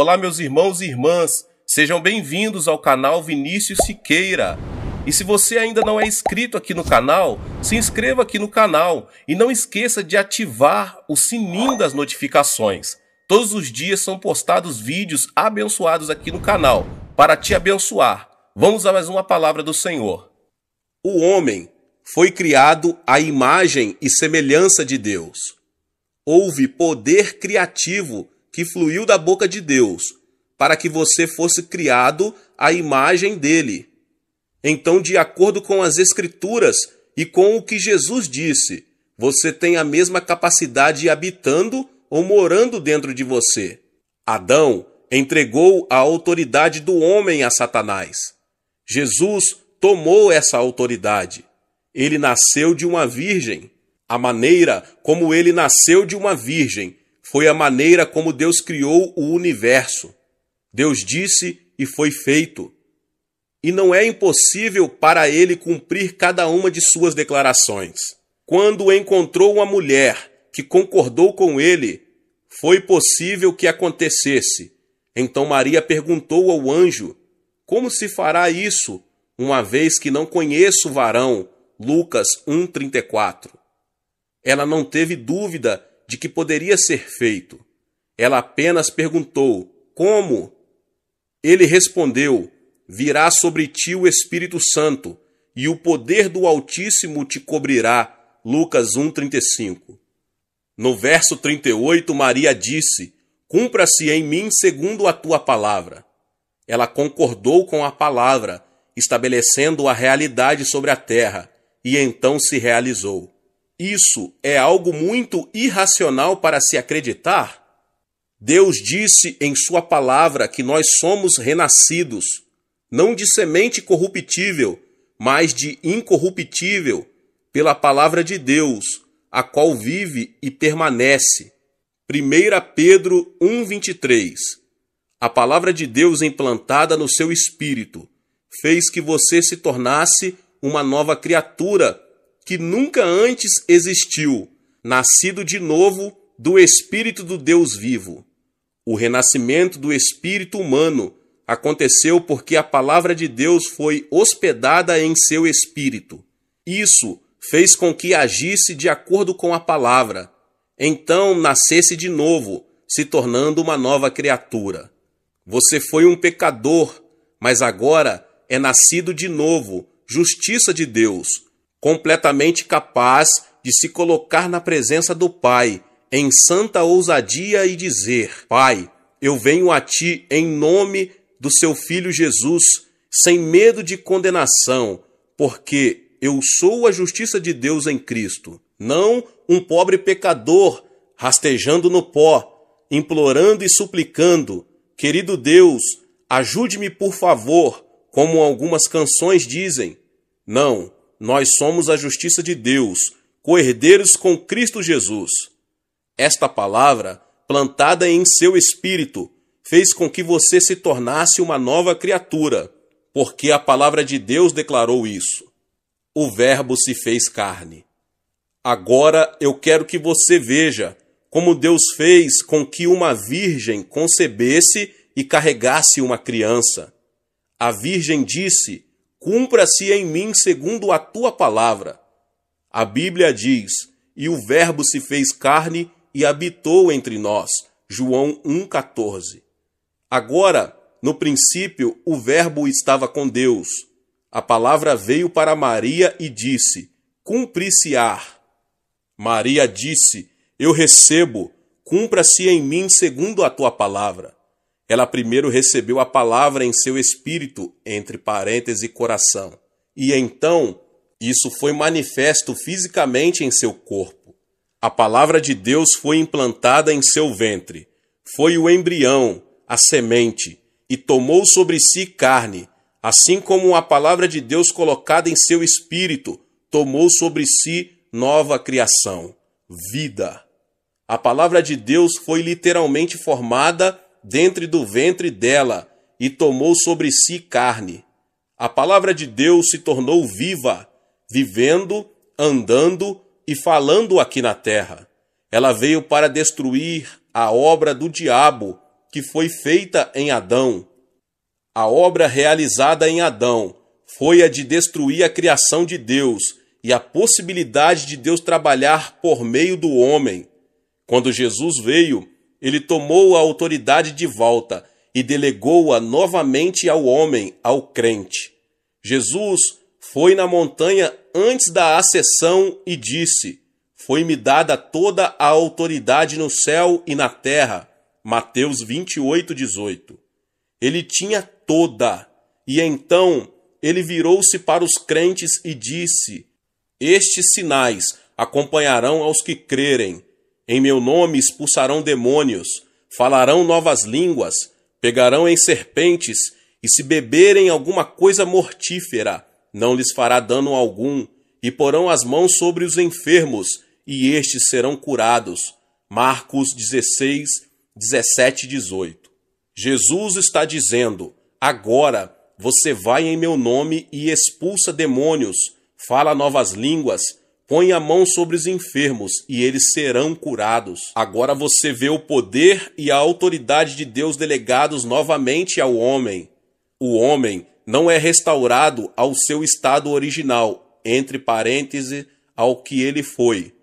Olá, meus irmãos e irmãs, sejam bem-vindos ao canal Vinícius Siqueira. E se você ainda não é inscrito aqui no canal, se inscreva aqui no canal e não esqueça de ativar o sininho das notificações. Todos os dias são postados vídeos abençoados aqui no canal para te abençoar. Vamos a mais uma palavra do Senhor. O homem foi criado à imagem e semelhança de Deus. Houve poder criativo que fluiu da boca de Deus, para que você fosse criado à imagem dele. Então, de acordo com as Escrituras e com o que Jesus disse, você tem a mesma capacidade habitando ou morando dentro de você. Adão entregou a autoridade do homem a Satanás. Jesus tomou essa autoridade. Ele nasceu de uma virgem. A maneira como ele nasceu de uma virgem foi a maneira como Deus criou o universo. Deus disse e foi feito. E não é impossível para ele cumprir cada uma de suas declarações. Quando encontrou uma mulher que concordou com ele, foi possível que acontecesse. Então Maria perguntou ao anjo: Como se fará isso, uma vez que não conheço o varão? Lucas 1:34. Ela não teve dúvida de que poderia ser feito. Ela apenas perguntou: Como? Ele respondeu: Virá sobre ti o Espírito Santo, e o poder do Altíssimo te cobrirá. Lucas 35. No verso 38, Maria disse: Cumpra-se em mim segundo a tua palavra. Ela concordou com a palavra, estabelecendo a realidade sobre a terra, e então se realizou. Isso é algo muito irracional para se acreditar? Deus disse em Sua palavra que nós somos renascidos, não de semente corruptível, mas de incorruptível, pela palavra de Deus, a qual vive e permanece. 1 Pedro 1,23 A palavra de Deus implantada no seu espírito fez que você se tornasse uma nova criatura que nunca antes existiu, nascido de novo do Espírito do Deus vivo. O renascimento do espírito humano aconteceu porque a palavra de Deus foi hospedada em seu espírito. Isso fez com que agisse de acordo com a palavra. Então nascesse de novo, se tornando uma nova criatura. Você foi um pecador, mas agora é nascido de novo, justiça de Deus, completamente capaz de se colocar na presença do Pai, em santa ousadia e dizer: Pai, eu venho a ti em nome do seu filho Jesus, sem medo de condenação, porque eu sou a justiça de Deus em Cristo, não um pobre pecador rastejando no pó, implorando e suplicando: Querido Deus, ajude-me por favor, como algumas canções dizem. Não, nós somos a justiça de Deus, coerdeiros com Cristo Jesus. Esta palavra, plantada em seu espírito, fez com que você se tornasse uma nova criatura, porque a palavra de Deus declarou isso. O Verbo se fez carne. Agora eu quero que você veja como Deus fez com que uma virgem concebesse e carregasse uma criança. A virgem disse: Cumpra-se em mim segundo a tua palavra. A Bíblia diz: E o Verbo se fez carne e habitou entre nós. João 1,14. Agora, no princípio, o Verbo estava com Deus. A palavra veio para Maria e disse: Cumpri-se-á. Maria disse: Eu recebo, cumpra-se em mim segundo a tua palavra ela primeiro recebeu a palavra em seu espírito, entre parênteses, coração. E então, isso foi manifesto fisicamente em seu corpo. A palavra de Deus foi implantada em seu ventre. Foi o embrião, a semente, e tomou sobre si carne, assim como a palavra de Deus colocada em seu espírito tomou sobre si nova criação, vida. A palavra de Deus foi literalmente formada dentre do ventre dela, e tomou sobre si carne. A palavra de Deus se tornou viva, vivendo, andando e falando aqui na terra. Ela veio para destruir a obra do diabo que foi feita em Adão. A obra realizada em Adão foi a de destruir a criação de Deus e a possibilidade de Deus trabalhar por meio do homem. Quando Jesus veio, ele tomou a autoridade de volta e delegou-a novamente ao homem, ao crente. Jesus foi na montanha antes da ascensão e disse: Foi-me dada toda a autoridade no céu e na terra. Mateus 28, 18. Ele tinha toda. E então ele virou-se para os crentes e disse: Estes sinais acompanharão aos que crerem em meu nome expulsarão demônios, falarão novas línguas, pegarão em serpentes, e se beberem alguma coisa mortífera, não lhes fará dano algum, e porão as mãos sobre os enfermos, e estes serão curados. Marcos 16, 17 e 18. Jesus está dizendo: Agora você vai em meu nome e expulsa demônios, fala novas línguas Põe a mão sobre os enfermos e eles serão curados. Agora você vê o poder e a autoridade de Deus delegados novamente ao homem. O homem não é restaurado ao seu estado original, entre parênteses, ao que ele foi.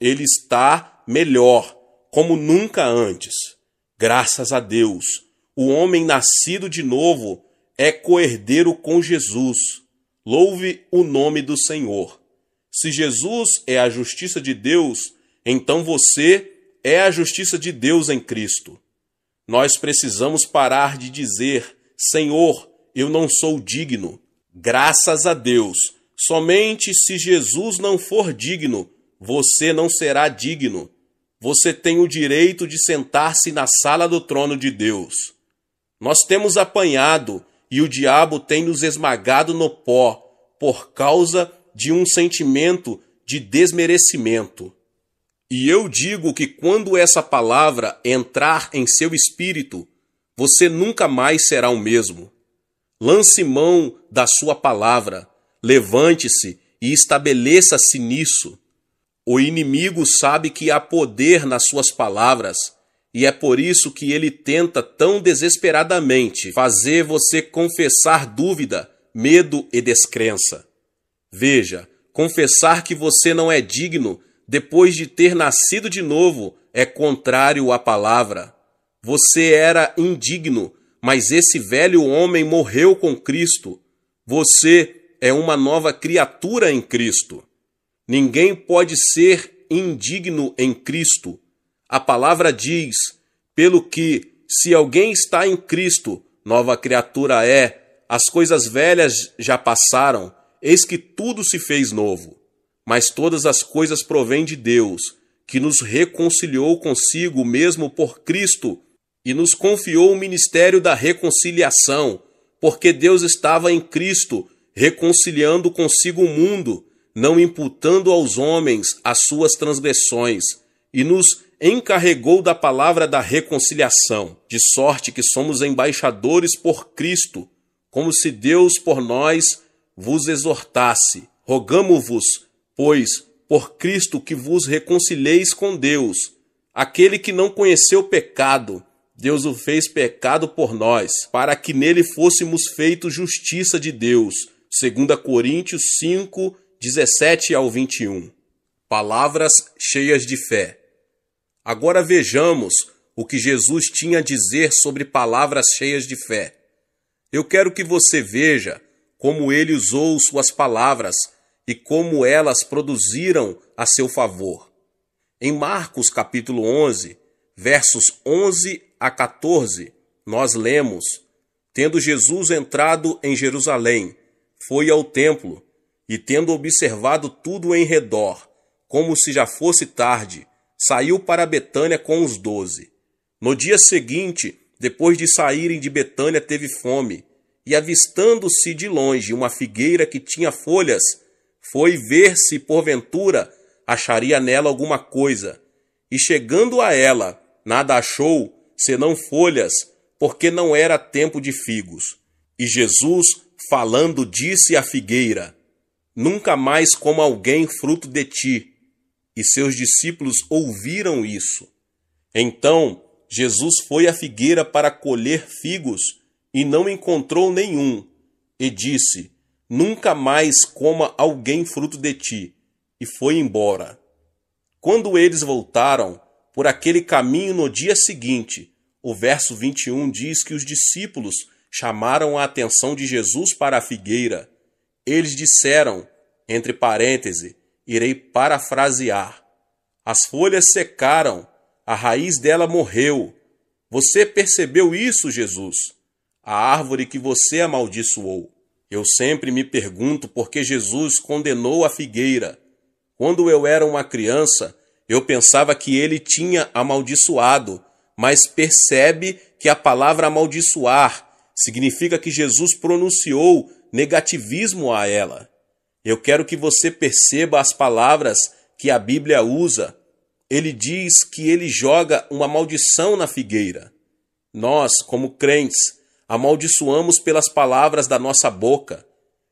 Ele está melhor, como nunca antes. Graças a Deus, o homem nascido de novo é coerdeiro com Jesus. Louve o nome do Senhor. Se Jesus é a justiça de Deus, então você é a justiça de Deus em Cristo. Nós precisamos parar de dizer: Senhor, eu não sou digno. Graças a Deus, somente se Jesus não for digno, você não será digno. Você tem o direito de sentar-se na sala do trono de Deus. Nós temos apanhado e o diabo tem nos esmagado no pó por causa de um sentimento de desmerecimento. E eu digo que quando essa palavra entrar em seu espírito, você nunca mais será o mesmo. Lance mão da sua palavra, levante-se e estabeleça-se nisso. O inimigo sabe que há poder nas suas palavras, e é por isso que ele tenta tão desesperadamente fazer você confessar dúvida, medo e descrença. Veja, confessar que você não é digno depois de ter nascido de novo é contrário à palavra. Você era indigno, mas esse velho homem morreu com Cristo. Você é uma nova criatura em Cristo. Ninguém pode ser indigno em Cristo. A palavra diz: pelo que, se alguém está em Cristo, nova criatura é, as coisas velhas já passaram Eis que tudo se fez novo, mas todas as coisas provêm de Deus, que nos reconciliou consigo mesmo por Cristo e nos confiou o ministério da reconciliação, porque Deus estava em Cristo, reconciliando consigo o mundo, não imputando aos homens as suas transgressões, e nos encarregou da palavra da reconciliação, de sorte que somos embaixadores por Cristo, como se Deus por nós vos exortasse, rogamo-vos, pois, por Cristo que vos reconcilieis com Deus. Aquele que não conheceu pecado, Deus o fez pecado por nós, para que nele fôssemos feitos justiça de Deus. 2 Coríntios 5, 17 ao 21. Palavras cheias de fé. Agora vejamos o que Jesus tinha a dizer sobre palavras cheias de fé. Eu quero que você veja como ele usou suas palavras e como elas produziram a seu favor. Em Marcos capítulo 11, versos 11 a 14, nós lemos: Tendo Jesus entrado em Jerusalém, foi ao templo e tendo observado tudo em redor, como se já fosse tarde, saiu para Betânia com os doze. No dia seguinte, depois de saírem de Betânia, teve fome e avistando-se de longe uma figueira que tinha folhas, foi ver se porventura acharia nela alguma coisa. E chegando a ela, nada achou, senão folhas, porque não era tempo de figos. E Jesus, falando, disse à figueira: Nunca mais como alguém fruto de ti. E seus discípulos ouviram isso. Então Jesus foi à figueira para colher figos e não encontrou nenhum, e disse: Nunca mais coma alguém fruto de ti, e foi embora. Quando eles voltaram por aquele caminho no dia seguinte, o verso 21 diz que os discípulos chamaram a atenção de Jesus para a figueira. Eles disseram, entre parêntese, irei parafrasear: As folhas secaram, a raiz dela morreu. Você percebeu isso, Jesus? a árvore que você amaldiçoou. Eu sempre me pergunto por que Jesus condenou a figueira. Quando eu era uma criança, eu pensava que ele tinha amaldiçoado, mas percebe que a palavra amaldiçoar significa que Jesus pronunciou negativismo a ela. Eu quero que você perceba as palavras que a Bíblia usa. Ele diz que ele joga uma maldição na figueira. Nós, como crentes, amaldiçoamos pelas palavras da nossa boca.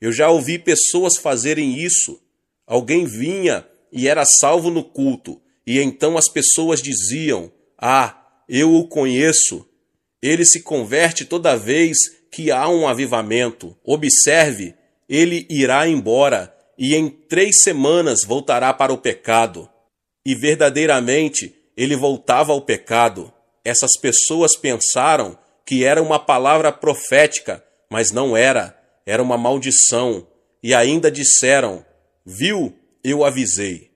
Eu já ouvi pessoas fazerem isso. Alguém vinha e era salvo no culto, e então as pessoas diziam: Ah, eu o conheço. Ele se converte toda vez que há um avivamento. Observe, ele irá embora e em três semanas voltará para o pecado. E verdadeiramente ele voltava ao pecado. Essas pessoas pensaram que era uma palavra profética, mas não era, era uma maldição. E ainda disseram: Viu, eu avisei.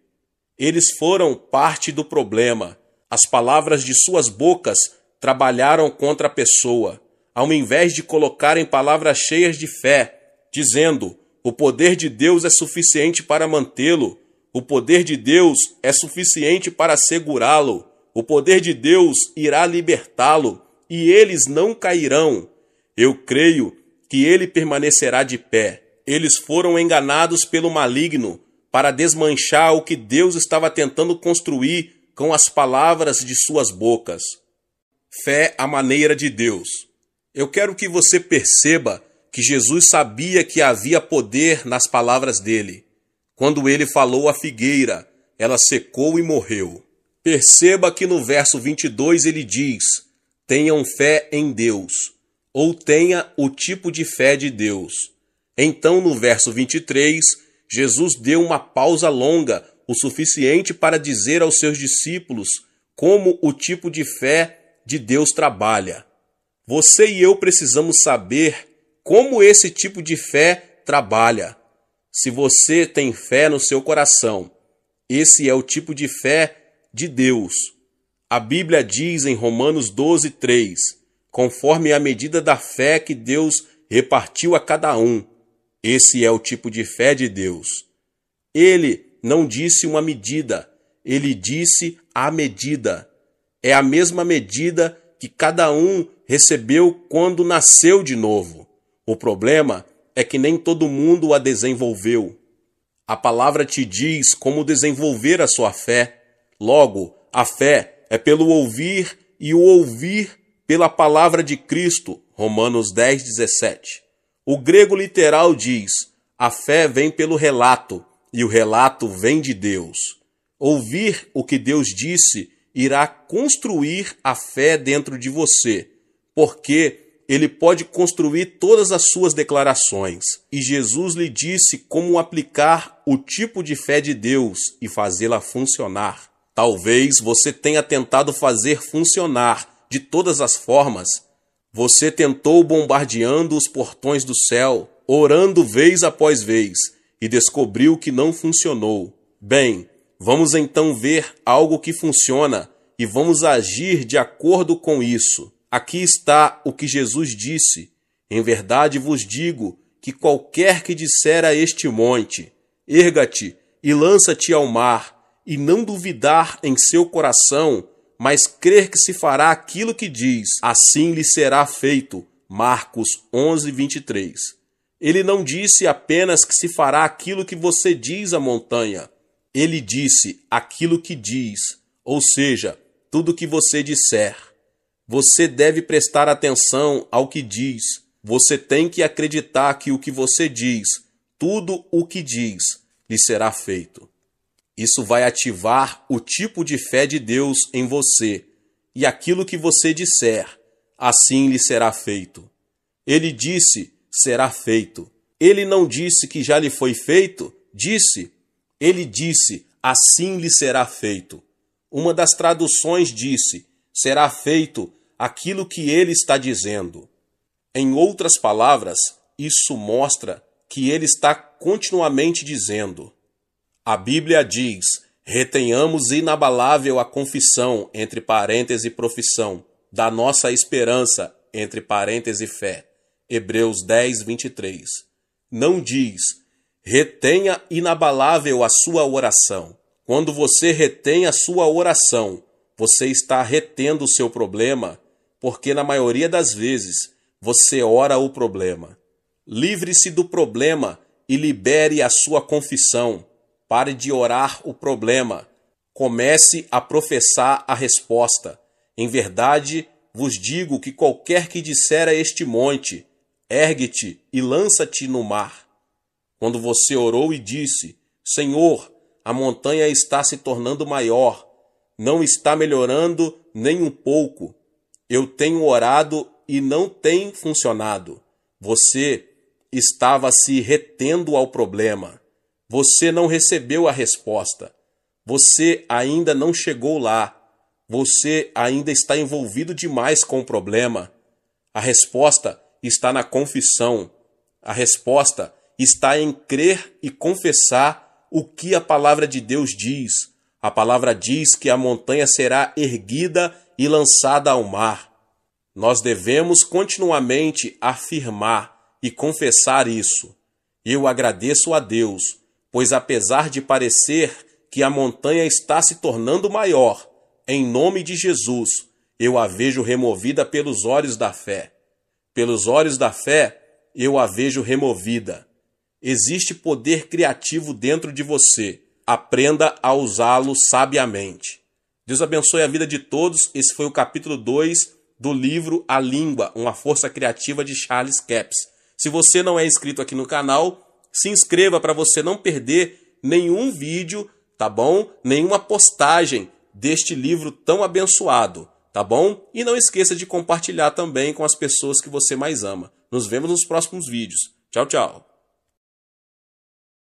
Eles foram parte do problema. As palavras de suas bocas trabalharam contra a pessoa, ao invés de colocarem palavras cheias de fé, dizendo: O poder de Deus é suficiente para mantê-lo, o poder de Deus é suficiente para segurá-lo, o poder de Deus irá libertá-lo e eles não cairão. Eu creio que ele permanecerá de pé. Eles foram enganados pelo maligno para desmanchar o que Deus estava tentando construir com as palavras de suas bocas. Fé à maneira de Deus. Eu quero que você perceba que Jesus sabia que havia poder nas palavras dele. Quando ele falou à figueira, ela secou e morreu. Perceba que no verso 22 ele diz: tenham fé em Deus, ou tenha o tipo de fé de Deus. Então, no verso 23, Jesus deu uma pausa longa, o suficiente para dizer aos seus discípulos como o tipo de fé de Deus trabalha. Você e eu precisamos saber como esse tipo de fé trabalha. Se você tem fé no seu coração, esse é o tipo de fé de Deus. A Bíblia diz em Romanos 12, 3: conforme a medida da fé que Deus repartiu a cada um. Esse é o tipo de fé de Deus. Ele não disse uma medida, ele disse a medida. É a mesma medida que cada um recebeu quando nasceu de novo. O problema é que nem todo mundo a desenvolveu. A palavra te diz como desenvolver a sua fé. Logo, a fé é pelo ouvir e o ouvir pela palavra de Cristo. Romanos 10, 17. O grego literal diz: a fé vem pelo relato, e o relato vem de Deus. Ouvir o que Deus disse irá construir a fé dentro de você, porque ele pode construir todas as suas declarações. E Jesus lhe disse como aplicar o tipo de fé de Deus e fazê-la funcionar. Talvez você tenha tentado fazer funcionar de todas as formas. Você tentou bombardeando os portões do céu, orando vez após vez, e descobriu que não funcionou. Bem, vamos então ver algo que funciona e vamos agir de acordo com isso. Aqui está o que Jesus disse: Em verdade vos digo que qualquer que disser a este monte, erga-te e lança-te ao mar, e não duvidar em seu coração, mas crer que se fará aquilo que diz, assim lhe será feito. Marcos 11, 23. Ele não disse apenas que se fará aquilo que você diz à montanha. Ele disse aquilo que diz, ou seja, tudo que você disser. Você deve prestar atenção ao que diz. Você tem que acreditar que o que você diz, tudo o que diz, lhe será feito. Isso vai ativar o tipo de fé de Deus em você, e aquilo que você disser, assim lhe será feito. Ele disse: será feito. Ele não disse que já lhe foi feito, disse. Ele disse: assim lhe será feito. Uma das traduções disse: será feito aquilo que ele está dizendo. Em outras palavras, isso mostra que ele está continuamente dizendo: a Bíblia diz: retenhamos inabalável a confissão, entre parênteses, profissão, da nossa esperança, entre parênteses, fé. Hebreus 10, 23. Não diz: retenha inabalável a sua oração. Quando você retém a sua oração, você está retendo o seu problema, porque na maioria das vezes você ora o problema. Livre-se do problema e libere a sua confissão Pare de orar o problema. Comece a professar a resposta. Em verdade, vos digo que qualquer que disser a este monte, ergue-te e lança-te no mar. Quando você orou e disse, Senhor, a montanha está se tornando maior, não está melhorando nem um pouco. Eu tenho orado e não tem funcionado. Você estava se retendo ao problema. Você não recebeu a resposta. Você ainda não chegou lá. Você ainda está envolvido demais com o problema. A resposta está na confissão. A resposta está em crer e confessar o que a palavra de Deus diz. A palavra diz que a montanha será erguida e lançada ao mar. Nós devemos continuamente afirmar e confessar isso. Eu agradeço a Deus pois apesar de parecer que a montanha está se tornando maior, em nome de Jesus, eu a vejo removida pelos olhos da fé. Pelos olhos da fé, eu a vejo removida. Existe poder criativo dentro de você. Aprenda a usá-lo sabiamente. Deus abençoe a vida de todos. Esse foi o capítulo 2 do livro A Língua, uma força criativa de Charles Capps. Se você não é inscrito aqui no canal, se inscreva para você não perder nenhum vídeo, tá bom? Nenhuma postagem deste livro tão abençoado, tá bom? E não esqueça de compartilhar também com as pessoas que você mais ama. Nos vemos nos próximos vídeos. Tchau, tchau.